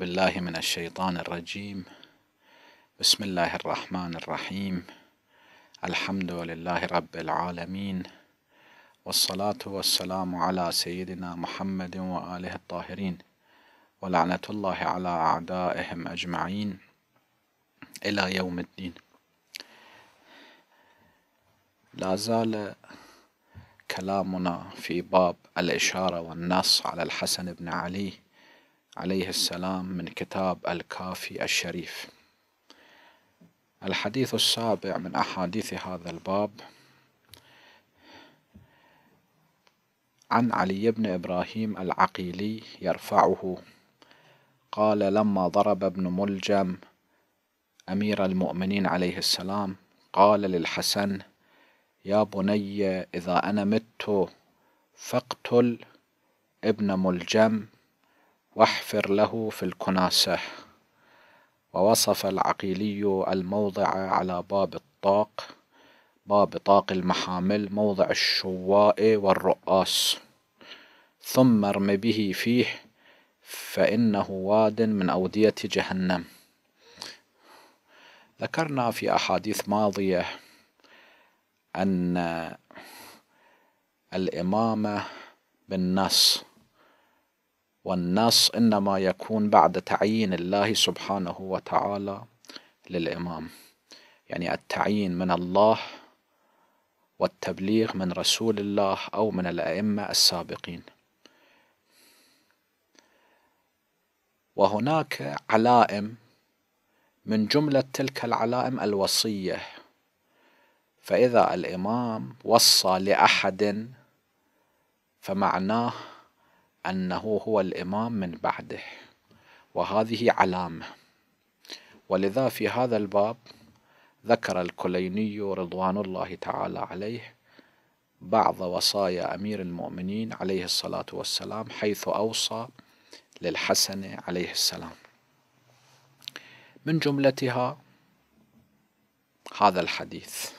بالله من الشيطان الرجيم بسم الله الرحمن الرحيم الحمد لله رب العالمين والصلاة والسلام على سيدنا محمد وآله الطاهرين ولعنة الله على أعدائهم أجمعين إلى يوم الدين لا زال كلامنا في باب الإشارة والنص على الحسن بن علي عليه السلام من كتاب الكافي الشريف الحديث السابع من أحاديث هذا الباب عن علي بن إبراهيم العقيلي يرفعه قال لما ضرب ابن ملجم أمير المؤمنين عليه السلام قال للحسن يا بني إذا أنا مت فاقتل ابن ملجم واحفر له في الكناسة ووصف العقيلي الموضع على باب الطاق باب طاق المحامل موضع الشواء والرؤاس ثم ارم به فيه فإنه واد من أودية جهنم ذكرنا في أحاديث ماضية أن الإمامة بالنص والنص إنما يكون بعد تعيين الله سبحانه وتعالى للإمام يعني التعيين من الله والتبليغ من رسول الله أو من الأئمة السابقين وهناك علائم من جملة تلك العلائم الوصية فإذا الإمام وصى لأحد فمعناه أنه هو الإمام من بعده وهذه علامة ولذا في هذا الباب ذكر الكليني رضوان الله تعالى عليه بعض وصايا أمير المؤمنين عليه الصلاة والسلام حيث أوصى للحسن عليه السلام من جملتها هذا الحديث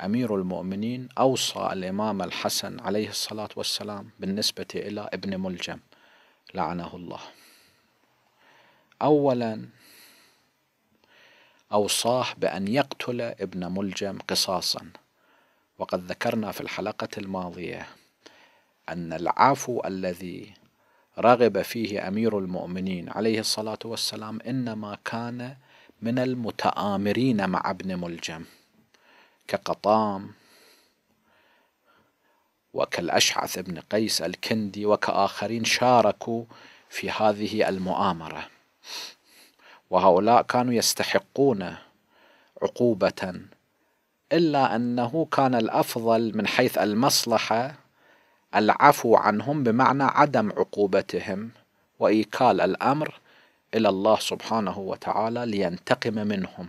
أمير المؤمنين أوصى الإمام الحسن عليه الصلاة والسلام بالنسبة إلى ابن ملجم لعنه الله أولا أوصاه بأن يقتل ابن ملجم قصاصا وقد ذكرنا في الحلقة الماضية أن العفو الذي رغب فيه أمير المؤمنين عليه الصلاة والسلام إنما كان من المتآمرين مع ابن ملجم كقطام وكالأشعث بن قيس الكندي وكآخرين شاركوا في هذه المؤامرة وهؤلاء كانوا يستحقون عقوبة إلا أنه كان الأفضل من حيث المصلحة العفو عنهم بمعنى عدم عقوبتهم وإيكال الأمر إلى الله سبحانه وتعالى لينتقم منهم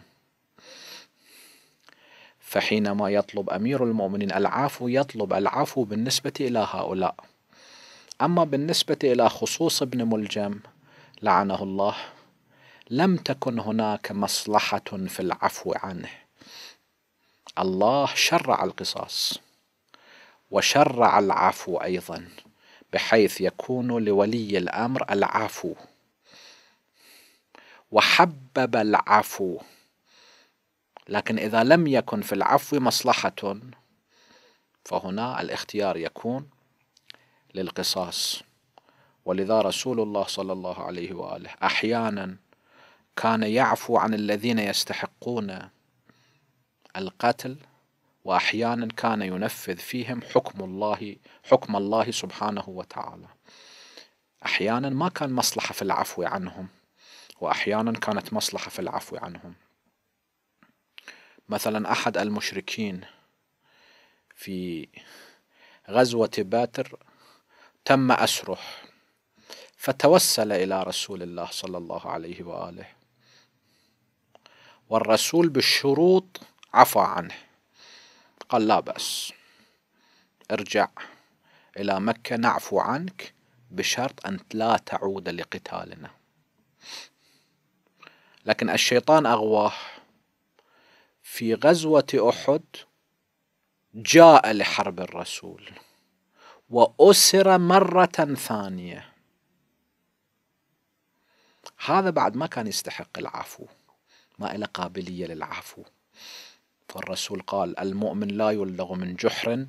فحينما يطلب أمير المؤمنين العفو يطلب العفو بالنسبة إلى هؤلاء أما بالنسبة إلى خصوص ابن ملجم لعنه الله لم تكن هناك مصلحة في العفو عنه الله شرع القصاص وشرع العفو أيضا بحيث يكون لولي الأمر العفو وحبب العفو لكن إذا لم يكن في العفو مصلحة فهنا الاختيار يكون للقصاص ولذا رسول الله صلى الله عليه وآله أحيانا كان يعفو عن الذين يستحقون القتل وأحيانا كان ينفذ فيهم حكم الله حكم الله سبحانه وتعالى أحيانا ما كان مصلحة في العفو عنهم وأحيانا كانت مصلحة في العفو عنهم مثلا أحد المشركين في غزوة باتر تم أسره فتوسل إلى رسول الله صلى الله عليه وآله والرسول بالشروط عفى عنه قال لا بأس ارجع إلى مكة نعفو عنك بشرط أن لا تعود لقتالنا لكن الشيطان أغواه في غزوة أحد جاء لحرب الرسول وأسر مرة ثانية هذا بعد ما كان يستحق العفو ما إلى قابلية للعفو فالرسول قال المؤمن لا يلغ من جحر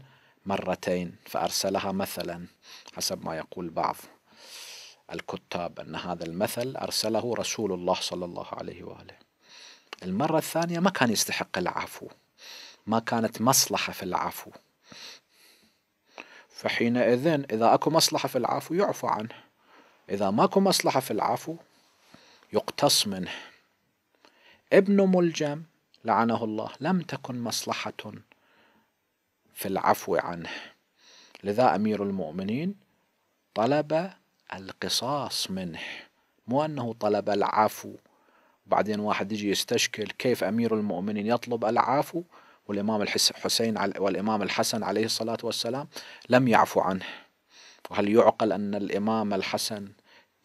مرتين فأرسلها مثلا حسب ما يقول بعض الكتاب أن هذا المثل أرسله رسول الله صلى الله عليه وآله المرة الثانية ما كان يستحق العفو ما كانت مصلحة في العفو فحينئذ إذا أكو مصلحة في العفو يعفو عنه إذا ماكو مصلحة في العفو يقتص منه ابن ملجم لعنه الله لم تكن مصلحة في العفو عنه لذا أمير المؤمنين طلب القصاص منه مو أنه طلب العفو بعدين واحد يجي يستشكل كيف أمير المؤمنين يطلب العفو والإمام الحسين والإمام الحسن عليه الصلاة والسلام لم يعفو عنه وهل يعقل أن الإمام الحسن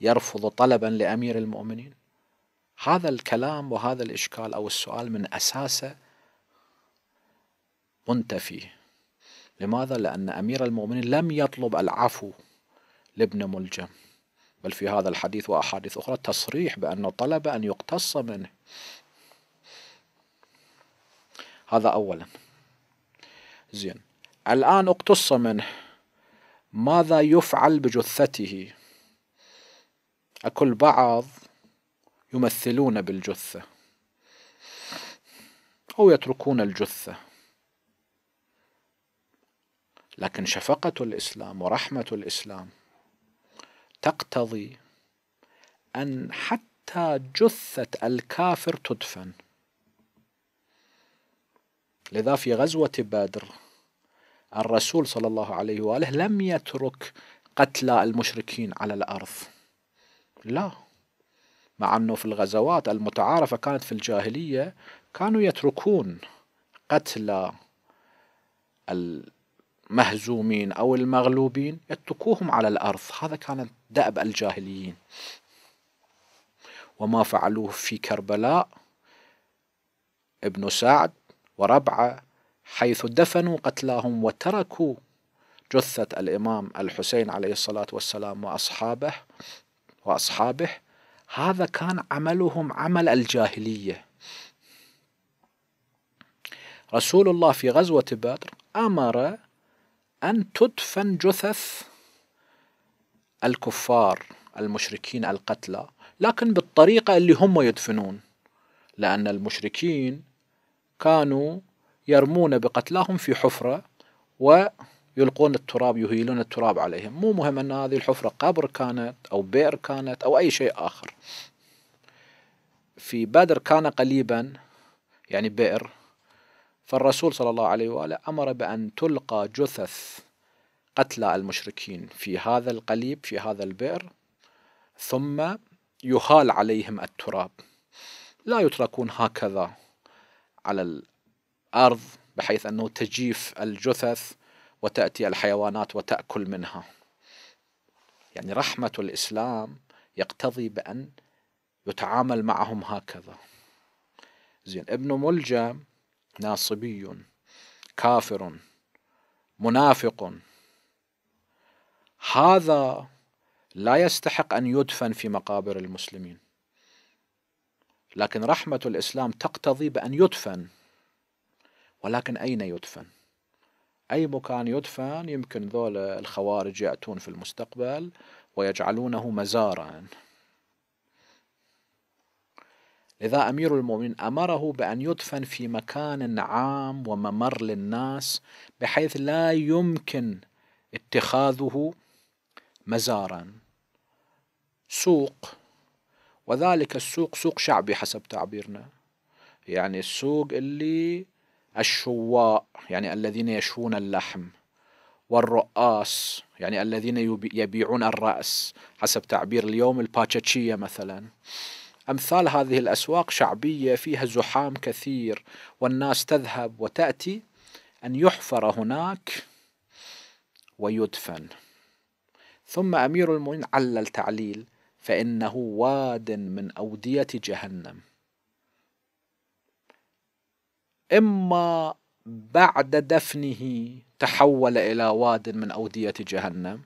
يرفض طلبا لأمير المؤمنين هذا الكلام وهذا الإشكال أو السؤال من أساسه منتفي لماذا؟ لأن أمير المؤمنين لم يطلب العفو لابن ملجم بل في هذا الحديث وأحاديث أخرى تصريح بأن طلب أن يقتص منه هذا أولا زين الآن اقتص منه ماذا يفعل بجثته أكل بعض يمثلون بالجثة أو يتركون الجثة لكن شفقة الإسلام ورحمة الإسلام تقتضي أن حتى جثة الكافر تدفن لذا في غزوة بدر الرسول صلى الله عليه وآله لم يترك قتلى المشركين على الأرض لا مع أنه في الغزوات المتعارفة كانت في الجاهلية كانوا يتركون قتلى المهزومين أو المغلوبين اتركوهم على الأرض هذا كان دأب الجاهليين وما فعلوه في كربلاء ابن سعد وربعه حيث دفنوا قتلاهم وتركوا جثة الإمام الحسين عليه الصلاة والسلام وأصحابه وأصحابه هذا كان عملهم عمل الجاهلية رسول الله في غزوة بدر أمر أن تدفن جثث الكفار المشركين القتلى لكن بالطريقة اللي هم يدفنون لأن المشركين كانوا يرمون بقتلاهم في حفرة ويلقون التراب يهيلون التراب عليهم مو مهم أن هذه الحفرة قبر كانت أو بئر كانت أو أي شيء آخر في بدر كان قليبا يعني بئر فالرسول صلى الله عليه وآله أمر بأن تلقى جثث قتلى المشركين في هذا القليب في هذا البئر ثم يهال عليهم التراب لا يتركون هكذا على الأرض بحيث أنه تجيف الجثث وتأتي الحيوانات وتأكل منها يعني رحمة الإسلام يقتضي بأن يتعامل معهم هكذا زين ابن ملجم ناصبي كافر منافق هذا لا يستحق ان يدفن في مقابر المسلمين لكن رحمه الاسلام تقتضي بان يدفن ولكن اين يدفن اي مكان يدفن يمكن ذول الخوارج ياتون في المستقبل ويجعلونه مزارا لذا أمير المؤمنين أمره بأن يدفن في مكان عام وممر للناس بحيث لا يمكن اتخاذه مزارا سوق وذلك السوق سوق شعبي حسب تعبيرنا يعني السوق اللي الشواء يعني الذين يشوون اللحم والرؤاس يعني الذين يبيعون الرأس حسب تعبير اليوم الباتشاتشية مثلا أمثال هذه الأسواق شعبية فيها زحام كثير والناس تذهب وتأتي أن يحفر هناك ويدفن ثم أمير المؤمنين علل التعليل فإنه واد من أودية جهنم إما بعد دفنه تحول إلى واد من أودية جهنم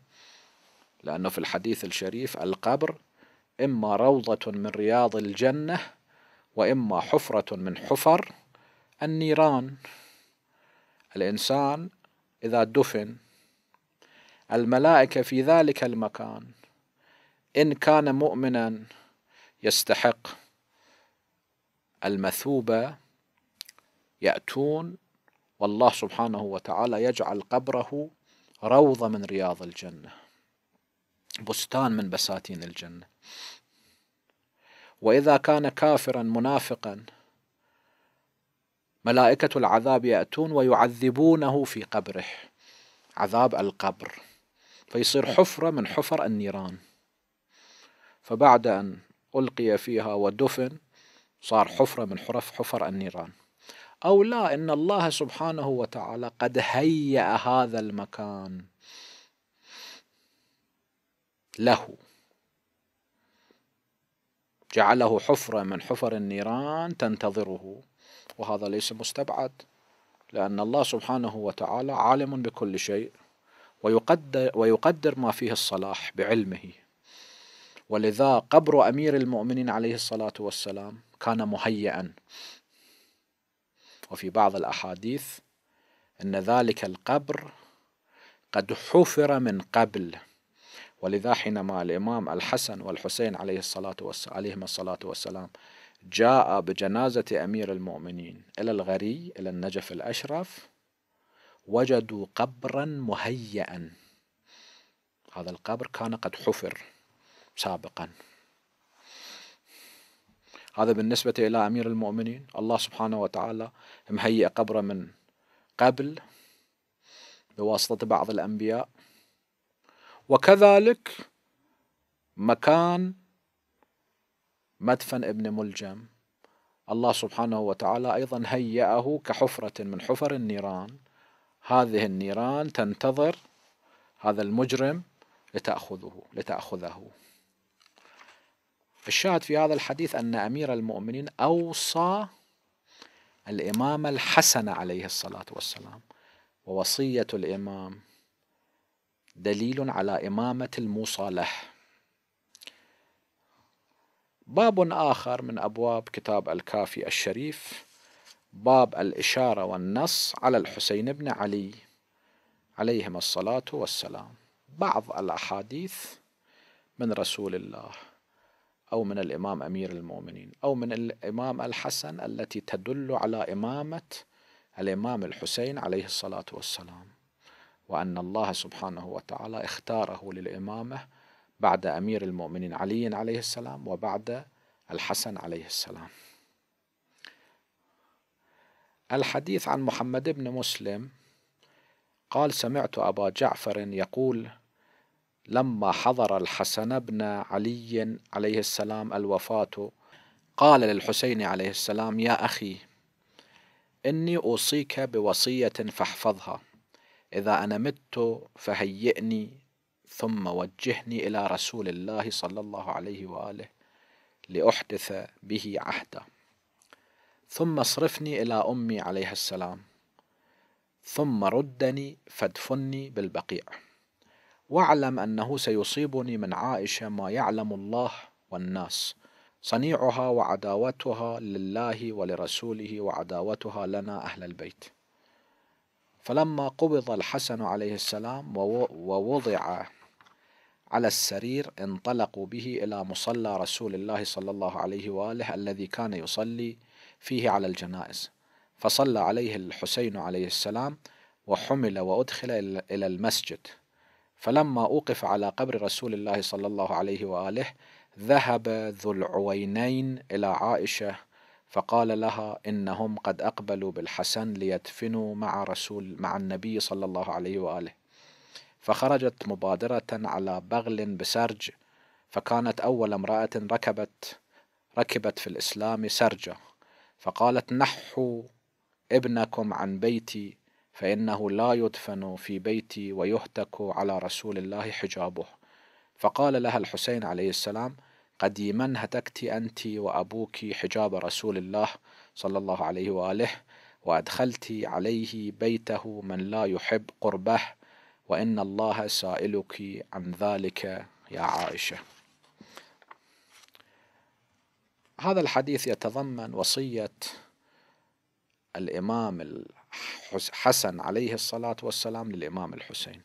لأنه في الحديث الشريف القبر إما روضة من رياض الجنة وإما حفرة من حفر النيران الإنسان إذا دفن الملائكة في ذلك المكان إن كان مؤمنا يستحق المثوبة يأتون والله سبحانه وتعالى يجعل قبره روضة من رياض الجنة بستان من بساتين الجنة وإذا كان كافرا منافقا ملائكة العذاب يأتون ويعذبونه في قبره عذاب القبر فيصير حفرة من حفر النيران فبعد أن ألقي فيها ودفن صار حفرة من حرف حفر النيران أو لا إن الله سبحانه وتعالى قد هيأ هذا المكان له جعله حفرة من حفر النيران تنتظره وهذا ليس مستبعد لأن الله سبحانه وتعالى عالم بكل شيء ويقدر, ويقدر ما فيه الصلاح بعلمه ولذا قبر أمير المؤمنين عليه الصلاة والسلام كان مهيئا وفي بعض الأحاديث أن ذلك القبر قد حفر من قبل ولذا حينما الإمام الحسن والحسين عليه الصلاة والسلام عليهما الصلاة والسلام جاء بجنازة أمير المؤمنين إلى الغري إلى النجف الأشرف وجدوا قبرا مهيئا هذا القبر كان قد حفر سابقا هذا بالنسبة إلى أمير المؤمنين الله سبحانه وتعالى مهيئ قبره من قبل بواسطة بعض الأنبياء وكذلك مكان مدفن ابن ملجم الله سبحانه وتعالى أيضا هيأه كحفرة من حفر النيران هذه النيران تنتظر هذا المجرم لتأخذه لتأخذه الشاهد في هذا الحديث أن أمير المؤمنين أوصى الإمام الحسن عليه الصلاة والسلام ووصية الإمام دليل على إمامة المصالح باب آخر من أبواب كتاب الكافي الشريف باب الإشارة والنص على الحسين بن علي عليهما الصلاة والسلام بعض الأحاديث من رسول الله أو من الإمام أمير المؤمنين أو من الإمام الحسن التي تدل على إمامة الإمام الحسين عليه الصلاة والسلام وأن الله سبحانه وتعالى اختاره للإمامة بعد أمير المؤمنين علي عليه السلام وبعد الحسن عليه السلام الحديث عن محمد بن مسلم قال سمعت أبا جعفر يقول لما حضر الحسن بن علي عليه السلام الوفاة قال للحسين عليه السلام يا أخي إني أوصيك بوصية فاحفظها إذا أنا مت فهيئني ثم وجهني إلى رسول الله صلى الله عليه وآله لأحدث به عهدا ثم اصرفني إلى أمي عليها السلام ثم ردني فادفني بالبقيع واعلم أنه سيصيبني من عائشة ما يعلم الله والناس صنيعها وعداوتها لله ولرسوله وعداوتها لنا أهل البيت فلما قبض الحسن عليه السلام ووضع على السرير انطلقوا به إلى مصلى رسول الله صلى الله عليه وآله الذي كان يصلي فيه على الجنائز فصلى عليه الحسين عليه السلام وحمل وأدخل إلى المسجد فلما أوقف على قبر رسول الله صلى الله عليه وآله ذهب ذو العوينين إلى عائشة فقال لها إنهم قد أقبلوا بالحسن ليدفنوا مع رسول مع النبي صلى الله عليه وآله فخرجت مبادرة على بغل بسرج فكانت أول امرأة ركبت ركبت في الإسلام سرجة فقالت نحوا ابنكم عن بيتي فإنه لا يدفن في بيتي ويهتك على رسول الله حجابه فقال لها الحسين عليه السلام قديما هتكت أنت وأبوك حجاب رسول الله صلى الله عليه وآله وأدخلت عليه بيته من لا يحب قربه وإن الله سائلك عن ذلك يا عائشة هذا الحديث يتضمن وصية الإمام الحسن عليه الصلاة والسلام للإمام الحسين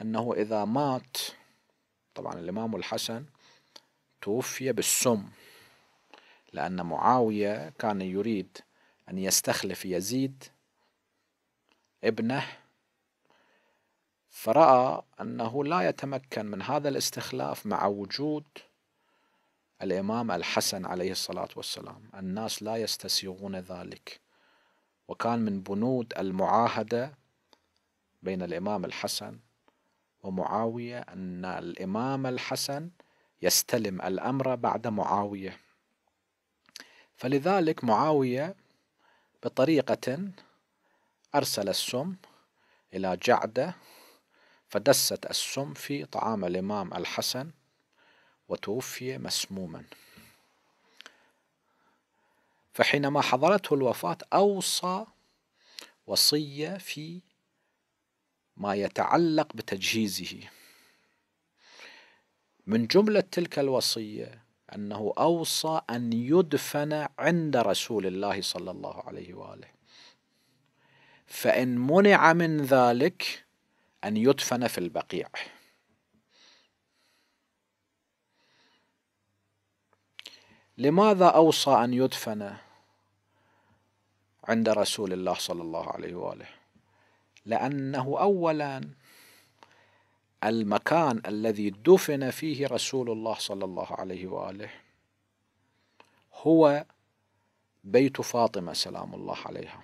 أنه إذا مات طبعا الإمام الحسن توفي بالسم لأن معاوية كان يريد أن يستخلف يزيد ابنه فرأى أنه لا يتمكن من هذا الاستخلاف مع وجود الإمام الحسن عليه الصلاة والسلام الناس لا يستسيغون ذلك وكان من بنود المعاهدة بين الإمام الحسن ومعاوية أن الإمام الحسن يستلم الأمر بعد معاوية فلذلك معاوية بطريقة أرسل السم إلى جعدة فدست السم في طعام الإمام الحسن وتوفي مسموما فحينما حضرته الوفاة أوصى وصية في ما يتعلق بتجهيزه من جملة تلك الوصية أنه أوصى أن يدفن عند رسول الله صلى الله عليه وآله فإن منع من ذلك أن يدفن في البقيع لماذا أوصى أن يدفن عند رسول الله صلى الله عليه وآله لأنه أولا المكان الذي دفن فيه رسول الله صلى الله عليه وآله هو بيت فاطمة سلام الله عليها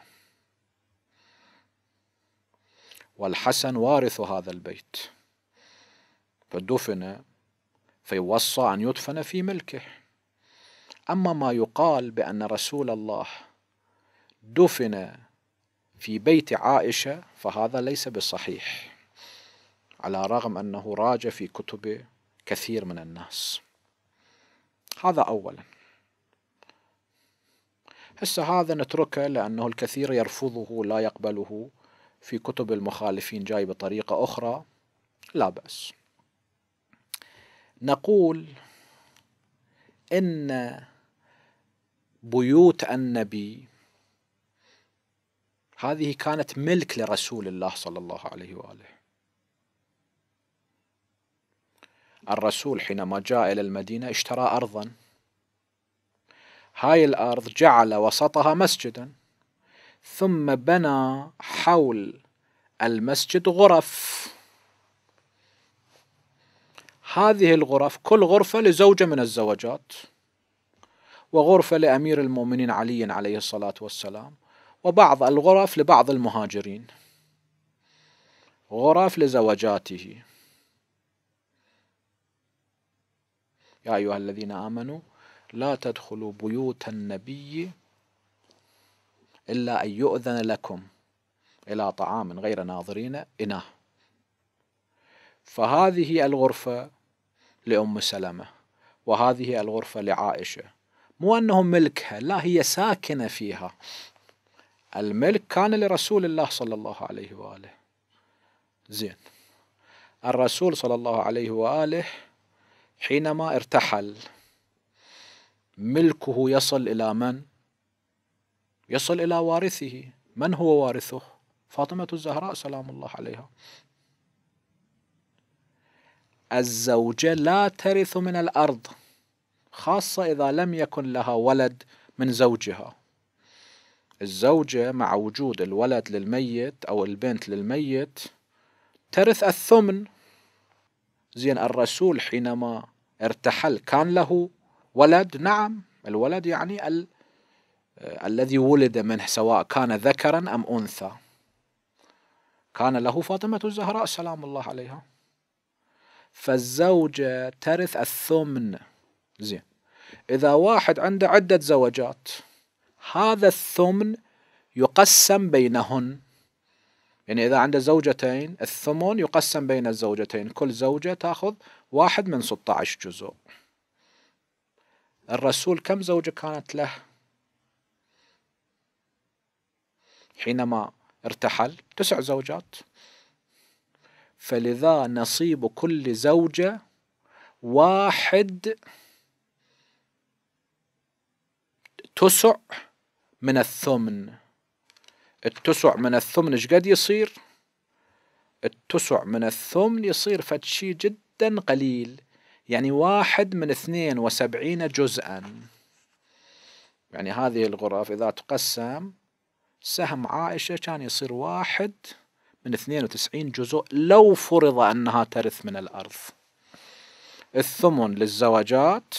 والحسن وارث هذا البيت فدفن فيوصى أن يدفن في ملكه أما ما يقال بأن رسول الله دفن في بيت عائشة فهذا ليس بصحيح على رغم أنه راج في كتب كثير من الناس هذا أولا هسه هذا نتركه لأنه الكثير يرفضه لا يقبله في كتب المخالفين جاي بطريقة أخرى لا بأس نقول إن بيوت النبي هذه كانت ملك لرسول الله صلى الله عليه واله الرسول حينما جاء الى المدينه اشترى ارضا هاي الارض جعل وسطها مسجدا ثم بنى حول المسجد غرف هذه الغرف كل غرفة لزوجة من الزوجات وغرفة لأمير المؤمنين علي عليه الصلاة والسلام وبعض الغرف لبعض المهاجرين غرف لزوجاته يا أيها الذين آمنوا لا تدخلوا بيوت النبي إلا أن يؤذن لكم إلى طعام غير ناظرين إناه فهذه الغرفة لأم سلمة وهذه الغرفة لعائشة مو أنهم ملكها لا هي ساكنة فيها الملك كان لرسول الله صلى الله عليه وآله زين الرسول صلى الله عليه وآله حينما ارتحل ملكه يصل إلى من؟ يصل إلى وارثه من هو وارثه؟ فاطمة الزهراء سلام الله عليها الزوجة لا ترث من الأرض خاصة إذا لم يكن لها ولد من زوجها الزوجة مع وجود الولد للميت أو البنت للميت ترث الثمن زين الرسول حينما ارتحل كان له ولد نعم الولد يعني ال... الذي ولد منه سواء كان ذكرا أم أنثى كان له فاطمة الزهراء سلام الله عليها فالزوجة ترث الثمن زين إذا واحد عنده عدة زوجات هذا الثمن يقسم بينهن يعني إذا عنده زوجتين الثمن يقسم بين الزوجتين كل زوجة تأخذ واحد من 16 جزء الرسول كم زوجة كانت له حينما ارتحل تسع زوجات فلذا نصيب كل زوجة واحد تسع من الثمن التسع من الثمن ايش قد يصير التسع من الثمن يصير فتشي جدا قليل يعني واحد من اثنين وسبعين جزءا يعني هذه الغرف إذا تقسم سهم عائشة كان يصير واحد من اثنين وتسعين جزء لو فرض أنها ترث من الأرض الثمن للزواجات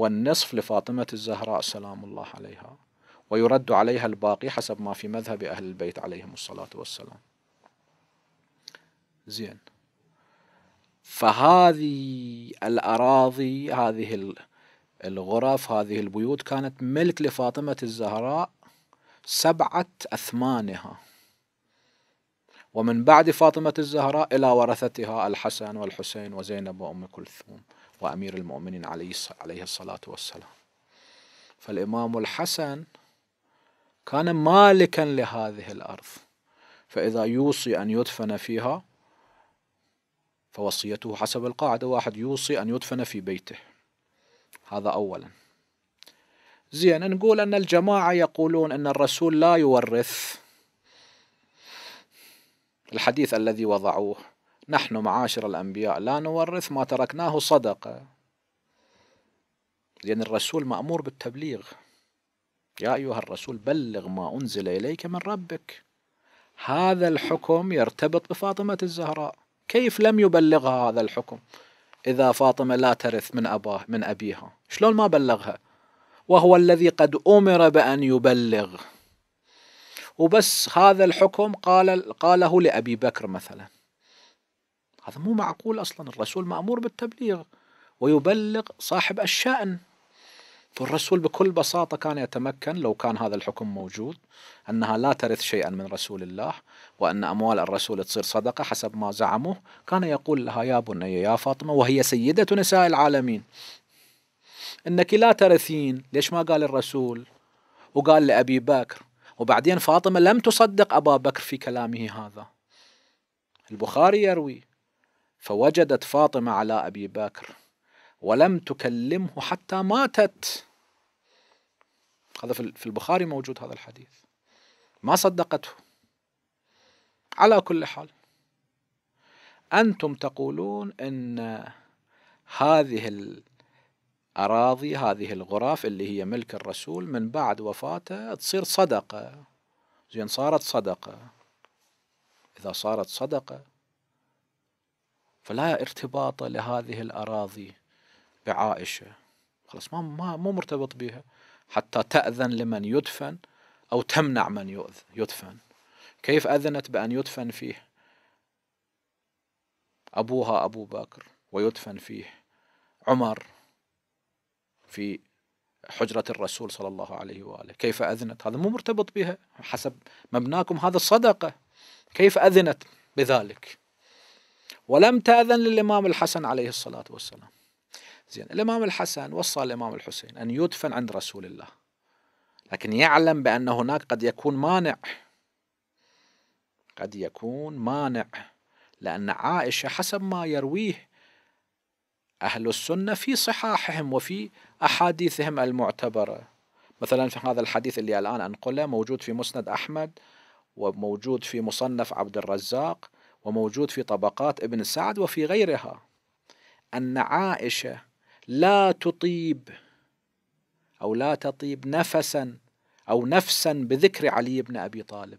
والنصف لفاطمة الزهراء سلام الله عليها ويرد عليها الباقي حسب ما في مذهب أهل البيت عليهم الصلاة والسلام زين فهذه الأراضي هذه الغرف هذه البيوت كانت ملك لفاطمة الزهراء سبعة أثمانها ومن بعد فاطمة الزهراء إلى ورثتها الحسن والحسين وزينب وأم كلثوم وأمير المؤمنين عليه الصلاة والسلام فالإمام الحسن كان مالكا لهذه الأرض فإذا يوصي أن يدفن فيها فوصيته حسب القاعدة واحد يوصي أن يدفن في بيته هذا أولا زين نقول أن الجماعة يقولون أن الرسول لا يورث الحديث الذي وضعوه نحن معاشر الأنبياء لا نورث ما تركناه صدقة لأن الرسول مأمور بالتبليغ يا أيها الرسول بلغ ما أنزل إليك من ربك هذا الحكم يرتبط بفاطمة الزهراء كيف لم يبلغها هذا الحكم إذا فاطمة لا ترث من أباه من أبيها شلون ما بلغها وهو الذي قد أمر بأن يبلغ وبس هذا الحكم قال قاله لأبي بكر مثلا هذا مو معقول أصلا الرسول مأمور بالتبليغ ويبلغ صاحب الشأن فالرسول بكل بساطة كان يتمكن لو كان هذا الحكم موجود أنها لا ترث شيئا من رسول الله وأن أموال الرسول تصير صدقة حسب ما زعمه كان يقول لها يا بني يا فاطمة وهي سيدة نساء العالمين إنك لا ترثين ليش ما قال الرسول وقال لأبي بكر وبعدين فاطمة لم تصدق أبا بكر في كلامه هذا البخاري يروي فوجدت فاطمة على أبي بكر ولم تكلمه حتى ماتت هذا في البخاري موجود هذا الحديث ما صدقته على كل حال أنتم تقولون أن هذه الأراضي هذه الغرف اللي هي ملك الرسول من بعد وفاته تصير صدقة زين صارت صدقة إذا صارت صدقة فلا ارتباط لهذه الأراضي بعائشة خلاص ما, ما مو مرتبط بها حتى تأذن لمن يدفن أو تمنع من يؤذ يدفن كيف أذنت بأن يدفن فيه أبوها أبو بكر ويدفن فيه عمر في حجرة الرسول صلى الله عليه وآله كيف أذنت هذا مو مرتبط بها حسب مبناكم هذا صدقة كيف أذنت بذلك ولم تأذن للإمام الحسن عليه الصلاة والسلام زين الإمام الحسن وصى الإمام الحسين أن يدفن عند رسول الله لكن يعلم بأن هناك قد يكون مانع قد يكون مانع لأن عائشة حسب ما يرويه أهل السنة في صحاحهم وفي أحاديثهم المعتبرة مثلا في هذا الحديث اللي الآن أنقله موجود في مسند أحمد وموجود في مصنف عبد الرزاق وموجود في طبقات ابن سعد وفي غيرها أن عائشة لا تطيب أو لا تطيب نفسا أو نفسا بذكر علي بن أبي طالب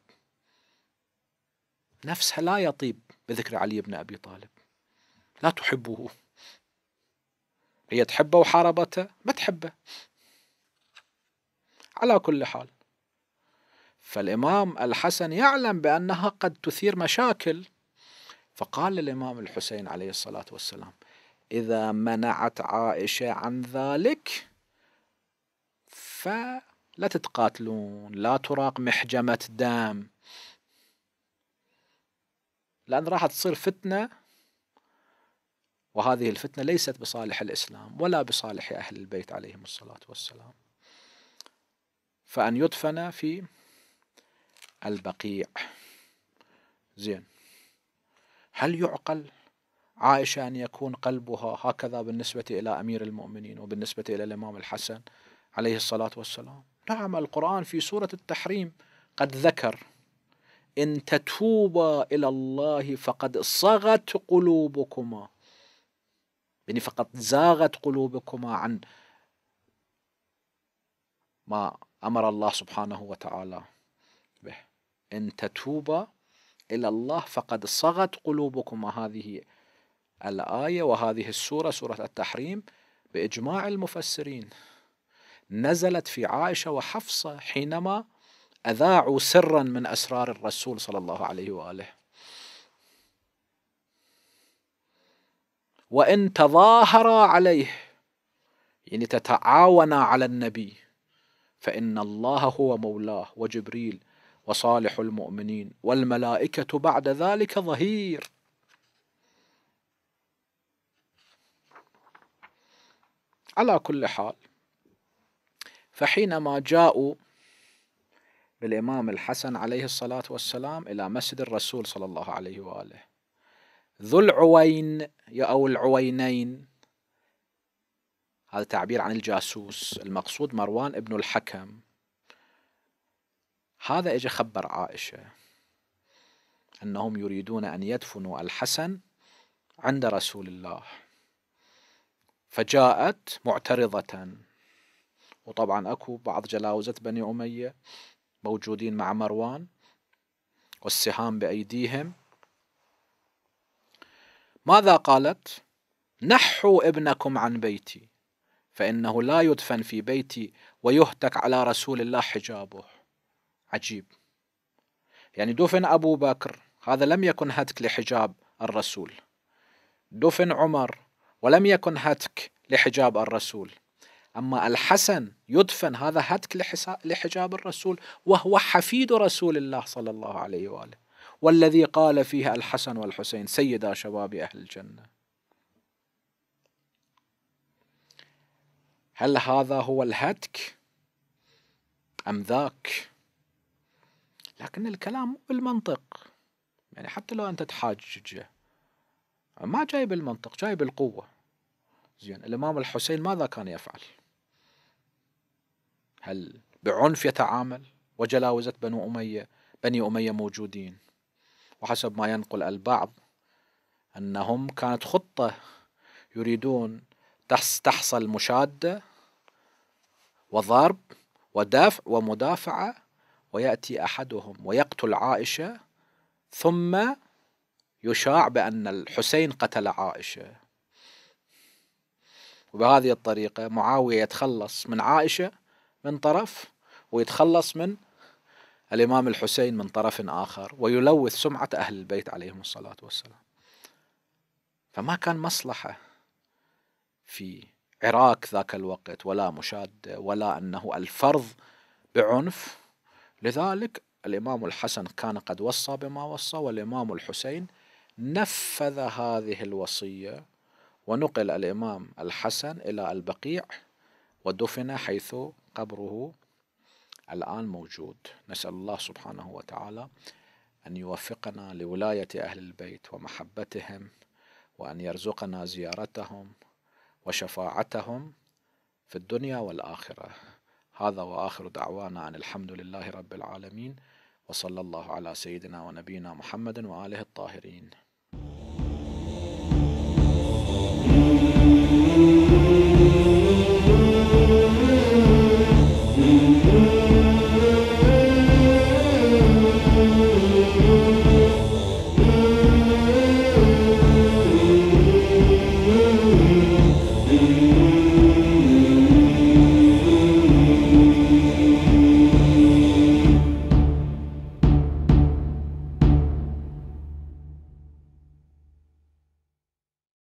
نفسها لا يطيب بذكر علي بن أبي طالب لا تحبه هي تحبه وحاربته ما تحبه على كل حال فالإمام الحسن يعلم بأنها قد تثير مشاكل فقال الإمام الحسين عليه الصلاة والسلام إذا منعت عائشة عن ذلك فلا تتقاتلون لا تراق محجمة دم لأن راح تصير فتنة وهذه الفتنة ليست بصالح الإسلام ولا بصالح أهل البيت عليهم الصلاة والسلام فأن يدفن في البقيع زين هل يعقل عائشة أن يكون قلبها هكذا بالنسبة إلى أمير المؤمنين وبالنسبة إلى الإمام الحسن عليه الصلاة والسلام نعم القرآن في سورة التحريم قد ذكر إن تتوبا إلى الله فقد صغت قلوبكما يعني فقد زاغت قلوبكما عن ما أمر الله سبحانه وتعالى به إن تتوبا إلى الله فقد صغت قلوبكم هذه الآية وهذه السورة سورة التحريم بإجماع المفسرين نزلت في عائشة وحفصة حينما أذاعوا سرا من أسرار الرسول صلى الله عليه وآله وإن تظاهرا عليه يعني تتعاونا على النبي فإن الله هو مولاه وجبريل وصالح المؤمنين والملائكة بعد ذلك ظهير على كل حال فحينما جاءوا بالإمام الحسن عليه الصلاة والسلام إلى مسجد الرسول صلى الله عليه وآله ذو العوين يا أو العوينين هذا تعبير عن الجاسوس المقصود مروان ابن الحكم هذا اجى خبر عائشة أنهم يريدون أن يدفنوا الحسن عند رسول الله فجاءت معترضة وطبعا أكو بعض جلاوزة بني أمية موجودين مع مروان والسهام بأيديهم ماذا قالت نحوا ابنكم عن بيتي فإنه لا يدفن في بيتي ويهتك على رسول الله حجابه عجيب يعني دفن أبو بكر هذا لم يكن هتك لحجاب الرسول دفن عمر ولم يكن هتك لحجاب الرسول أما الحسن يدفن هذا هتك لحجاب الرسول وهو حفيد رسول الله صلى الله عليه وآله والذي قال فيها الحسن والحسين سيدا شباب أهل الجنة هل هذا هو الهتك أم ذاك؟ لكن الكلام مو بالمنطق يعني حتى لو أنت تحاججه ما جاي بالمنطق جاي بالقوة زين الإمام الحسين ماذا كان يفعل هل بعنف يتعامل وجلاوزة بنو أمية بني أمية موجودين وحسب ما ينقل البعض أنهم كانت خطة يريدون تحصل مشادة وضرب ودافع ومدافعة ويأتي أحدهم ويقتل عائشة ثم يشاع بأن الحسين قتل عائشة وبهذه الطريقة معاوية يتخلص من عائشة من طرف ويتخلص من الإمام الحسين من طرف آخر ويلوث سمعة أهل البيت عليهم الصلاة والسلام فما كان مصلحة في عراك ذاك الوقت ولا مشادة ولا أنه الفرض بعنف لذلك الإمام الحسن كان قد وصى بما وصى والإمام الحسين نفذ هذه الوصية ونقل الإمام الحسن إلى البقيع ودفن حيث قبره الآن موجود نسأل الله سبحانه وتعالى أن يوفقنا لولاية أهل البيت ومحبتهم وأن يرزقنا زيارتهم وشفاعتهم في الدنيا والآخرة هذا وآخر دعوانا أن الحمد لله رب العالمين وصلى الله على سيدنا ونبينا محمد وآله الطاهرين